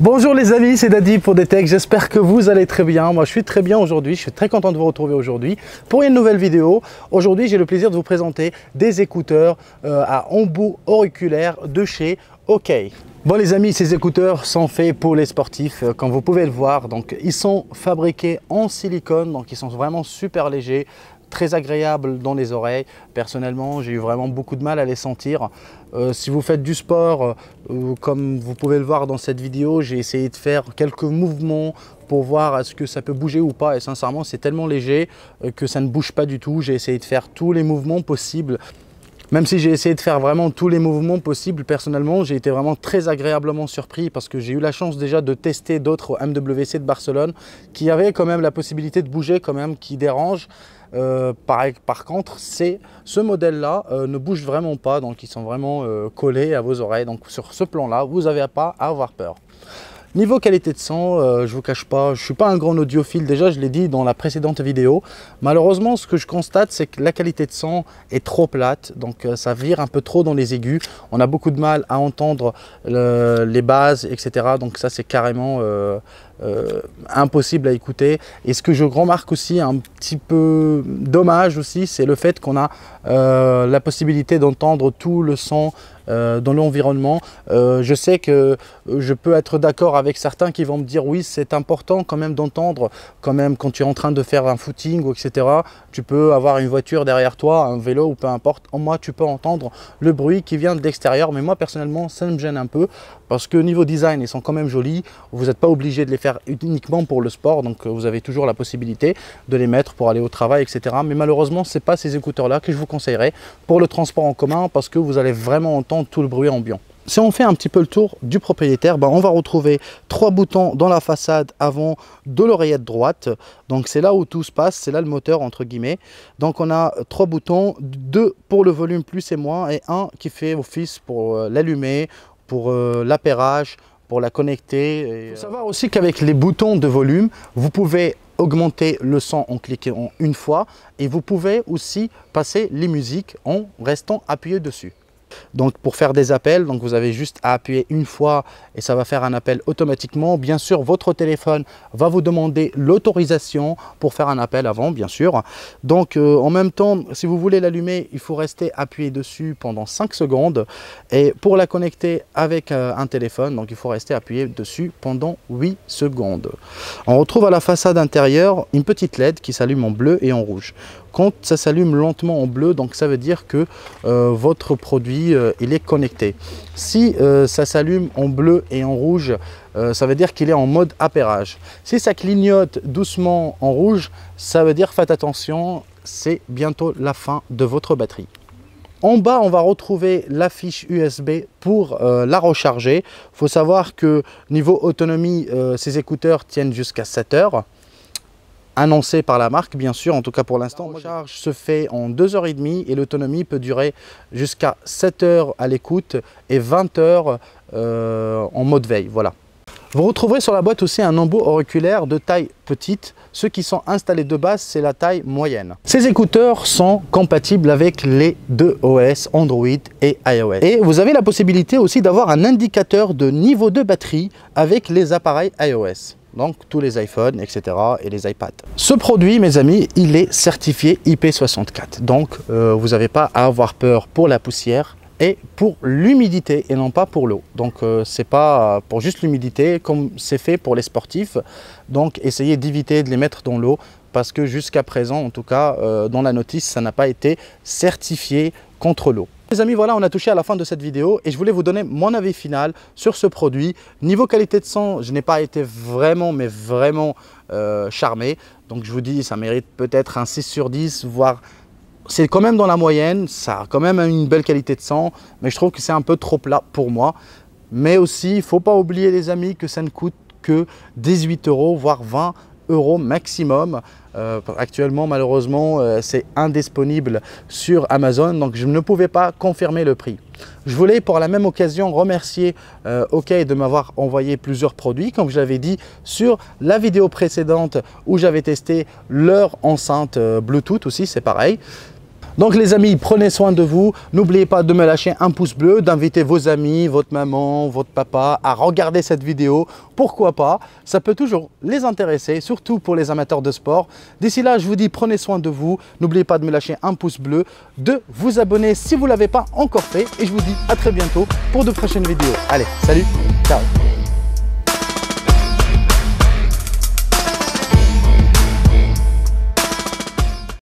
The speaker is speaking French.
Bonjour les amis, c'est Daddy pour techs. j'espère que vous allez très bien. Moi je suis très bien aujourd'hui, je suis très content de vous retrouver aujourd'hui pour une nouvelle vidéo. Aujourd'hui j'ai le plaisir de vous présenter des écouteurs euh, à embout auriculaire de chez OK. Bon les amis, ces écouteurs sont faits pour les sportifs, euh, comme vous pouvez le voir. Donc ils sont fabriqués en silicone, donc ils sont vraiment super légers très agréable dans les oreilles. Personnellement, j'ai eu vraiment beaucoup de mal à les sentir. Euh, si vous faites du sport, euh, comme vous pouvez le voir dans cette vidéo, j'ai essayé de faire quelques mouvements pour voir est-ce que ça peut bouger ou pas. Et sincèrement, c'est tellement léger euh, que ça ne bouge pas du tout. J'ai essayé de faire tous les mouvements possibles. Même si j'ai essayé de faire vraiment tous les mouvements possibles, personnellement, j'ai été vraiment très agréablement surpris parce que j'ai eu la chance déjà de tester d'autres MWC de Barcelone qui avaient quand même la possibilité de bouger quand même, qui dérangent. Euh, par, contre, ce modèle-là euh, ne bouge vraiment pas, donc ils sont vraiment euh, collés à vos oreilles. Donc sur ce plan-là, vous n'avez pas à avoir peur. Niveau qualité de son, je euh, je vous cache pas, je suis pas un grand audiophile déjà, je l'ai dit dans la précédente vidéo. Malheureusement, ce que je constate, c'est que la qualité de son est trop plate, donc euh, ça vire un peu trop dans les aigus. On a beaucoup de mal à entendre les bases, etc. Donc ça, c'est carrément euh, euh, impossible à écouter. Et ce que je remarque aussi, un petit peu dommage aussi, c'est le fait qu'on a euh, la possibilité d'entendre tout le son euh, dans l'environnement. je sais que je peux être d'accord avec certains qui vont me dire oui, c'est important quand même d'entendre, quand même quand tu es en train de faire un footing, ou etc. Tu peux avoir une voiture derrière toi, un vélo ou peu importe. En moi, tu peux entendre le bruit qui vient de l'extérieur. Mais moi, personnellement, ça me gêne un peu parce que niveau design, ils sont quand même jolis. Vous n'êtes pas obligé de les faire uniquement pour le sport, donc euh, vous avez toujours la possibilité de les mettre pour aller au travail, etc. Mais malheureusement, ce n'est pas ces écouteurs-là que je vous conseillerais pour le transport en commun, parce que vous allez vraiment entendre tout le bruit ambiant. Si on fait un petit peu le tour du propriétaire, ben, on va retrouver trois boutons dans la façade avant de l'oreillette droite. Donc c'est là où tout se passe, c'est là le moteur entre guillemets. Donc on a trois boutons, deux pour le volume plus et moins et un qui fait office pour euh, l'allumer pour euh, pour la connecter. Il faut euh, savoir aussi qu'avec les boutons de volume, vous pouvez augmenter le son en cliquant une fois et vous pouvez aussi passer les musiques en restant appuyé dessus. Donc pour faire des appels, donc vous avez juste à appuyer une fois et ça va faire un appel automatiquement. Bien sûr, votre téléphone va vous demander l'autorisation pour faire un appel avant, bien sûr. Donc euh, en même temps, si vous voulez l'allumer, il faut rester appuyé dessus pendant 5 secondes. Et pour la connecter avec euh, un téléphone, donc il faut rester appuyé dessus pendant 8 secondes. On retrouve à la façade intérieure une petite LED qui s'allume en bleu et en rouge. Quand ça s'allume lentement en bleu, donc ça veut dire que euh, votre produit euh, il est connecté. Si euh, ça s'allume en bleu et en rouge, ça veut dire qu'il est en mode appairage. Si ça clignote doucement en rouge, ça veut dire faites attention, c'est bientôt la fin de votre batterie. En bas, on va retrouver la fiche USB pour la recharger. Il faut savoir que niveau autonomie, ces écouteurs tiennent jusqu'à 7 heures annoncé par la marque, bien sûr, en tout cas pour l'instant. La recharge se fait en 2h30 et l'autonomie peut durer jusqu'à 7 heures à l'écoute et 20 heures euh, en mode veille. Voilà. Vous retrouverez sur la boîte aussi un embout auriculaire de taille petite. Ceux qui sont installés de base, c'est la taille moyenne. Ces écouteurs sont compatibles avec les deux OS, Android et iOS. Et vous avez la possibilité aussi d'avoir un indicateur de niveau de batterie avec les appareils iOS donc tous les iPhones, etc. et les iPads. Ce produit, mes amis, il est certifié IP64. Donc, euh, vous n'avez pas à avoir peur pour la poussière et pour l'humidité et non pas pour l'eau. Donc, euh, c'est pas pour juste l'humidité comme c'est fait pour les sportifs. Donc, essayez d'éviter de les mettre dans l'eau parce que jusqu'à présent, en tout cas, euh, dans la notice, ça n'a pas été certifié contre l'eau. Les amis, voilà, on a touché à la fin de cette vidéo et je voulais vous donner mon avis final sur ce produit. Niveau qualité de son, je n'ai pas été vraiment, mais vraiment euh, charmé. Donc je vous dis, ça mérite peut-être un 6 sur 10, voire c'est quand même dans la moyenne, ça a quand même une belle qualité de son, mais je trouve que c'est un peu trop plat pour moi. Mais aussi, il ne faut pas oublier les amis que ça ne coûte que 18 euros, voire 20 euros maximum. Euh, actuellement, malheureusement, euh, c'est indisponible sur Amazon, donc je ne pouvais pas confirmer le prix. Je voulais pour la même occasion remercier euh, OK de m'avoir envoyé plusieurs produits, comme je l'avais dit sur la vidéo précédente où j'avais testé leur enceinte Bluetooth aussi, c'est pareil. Donc les amis, prenez soin de vous. N'oubliez pas de me lâcher un pouce bleu, d'inviter vos amis, votre maman, votre papa à regarder cette vidéo. Pourquoi pas Ça peut toujours les intéresser, surtout pour les amateurs de sport. D'ici là, je vous dis prenez soin de vous. N'oubliez pas de me lâcher un pouce bleu, de vous abonner si vous ne l'avez pas encore fait. Et je vous dis à très bientôt pour de prochaines vidéos. Allez, salut, ciao